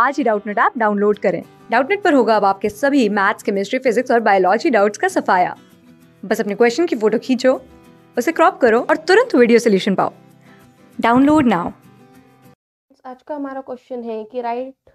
आज ही Doubtnut app download करें डाउटनेट पर होगा अब आपके सभी मैथ्स केमिस्ट्री फिजिक्स और बायोलॉजी डाउट्स का सफाया बस अपने क्वेश्चन की फोटो खींचो उसे क्रॉप करो और तुरंत वीडियो सोल्यूशन पाओ डाउनलोड नाउ आज का हमारा क्वेश्चन है कि write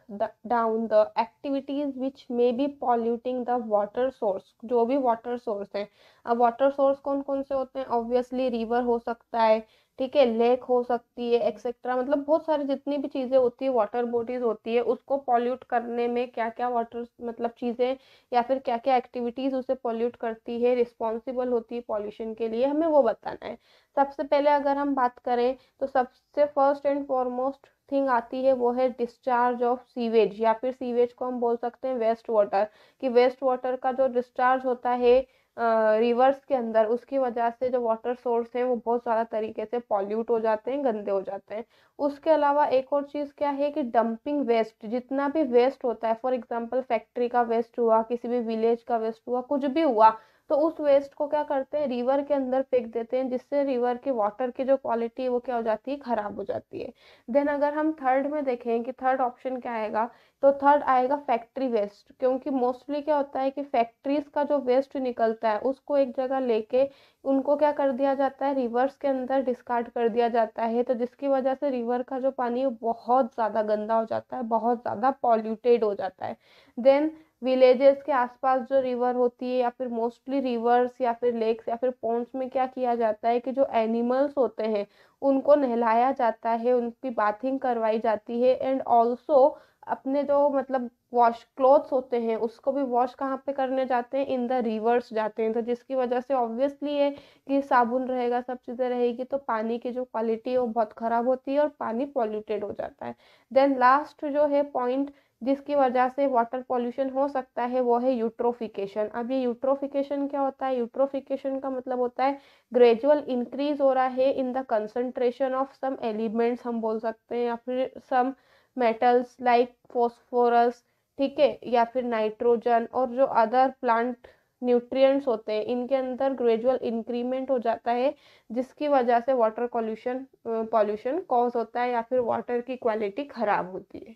down the activities which may be polluting the water source जो भी वाटर सोर्स है अब वाटर सोर्स कौन कौन से होते हैं ऑब्वियसली रिवर हो सकता है ठीक है लेक हो सकती है एक्सेट्रा मतलब बहुत सारी जितनी भी चीज़ें होती है वाटर बॉडीज होती है उसको पॉल्यूट करने में क्या क्या वाटर मतलब चीज़ें या फिर क्या क्या एक्टिविटीज़ उसे पॉल्यूट करती है रिस्पॉन्सिबल होती है पॉल्यूशन के लिए हमें वो बताना है सबसे पहले अगर हम बात करें तो सबसे फर्स्ट एंड फॉरमोस्ट थिंग आती है वो है डिस्चार्ज ऑफ सीवेज या फिर सीवेज को हम बोल सकते हैं वेस्ट वाटर कि वेस्ट वाटर का जो डिस्चार्ज होता है रिवर्स के अंदर उसकी वजह से जो वाटर सोर्स हैं वो बहुत ज़्यादा तरीके से पॉल्यूट हो जाते हैं गंदे हो जाते हैं उसके अलावा एक और चीज़ क्या है कि डंपिंग वेस्ट जितना भी वेस्ट होता है फॉर एग्जांपल फैक्ट्री का वेस्ट हुआ किसी भी विलेज का वेस्ट हुआ कुछ भी हुआ तो उस वेस्ट को क्या करते हैं रिवर के अंदर फेंक देते हैं जिससे रिवर के वाटर की जो क्वालिटी है वो क्या हो जाती है खराब हो जाती है देन अगर हम थर्ड में देखें कि थर्ड ऑप्शन क्या आएगा तो थर्ड आएगा फैक्ट्री वेस्ट क्योंकि मोस्टली क्या होता है कि फैक्ट्रीज का जो वेस्ट निकलता है उसको एक जगह लेके उनको क्या कर दिया जाता है रिवर्स के अंदर डिस्कार्ड कर दिया जाता है तो जिसकी वजह से रिवर का जो पानी है बहुत ज़्यादा गंदा हो जाता है बहुत ज़्यादा पॉल्यूटेड हो जाता है देन विलेजेस के आसपास जो रिवर होती है या फिर मोस्टली रिवर्स या फिर लेक्स या फिर पॉन्ड्स में क्या किया जाता है कि जो एनिमल्स होते हैं उनको नहलाया जाता है उनकी बाथिंग करवाई जाती है एंड ऑल्सो अपने जो मतलब वॉश क्लोथ्स होते हैं उसको भी वॉश कहाँ पे करने जाते हैं इन द रिवर्स जाते हैं तो जिसकी वजह से ऑब्वियसली है कि साबुन रहेगा सब चीज़ें रहेगी तो पानी की जो क्वालिटी है वो बहुत ख़राब होती है और पानी पॉल्यूटेड हो जाता है देन लास्ट जो है पॉइंट जिसकी वजह से वाटर पॉल्यूशन हो सकता है वो है यूट्रोफिकेशन अब ये यूट्रोफिकेशन क्या होता है यूट्रोफिकेशन का मतलब होता है ग्रेजुअल इंक्रीज हो रहा है in the concentration of some elements हम बोल सकते हैं या फिर सम मेटल्स लाइक फॉस्फोरस ठीक है या फिर नाइट्रोजन और जो अदर प्लांट न्यूट्रिएंट्स होते हैं इनके अंदर ग्रेजुअल इंक्रीमेंट हो जाता है जिसकी वजह से वाटर पॉल्यूशन पॉल्यूशन कॉज होता है या फिर वाटर की क्वालिटी ख़राब होती है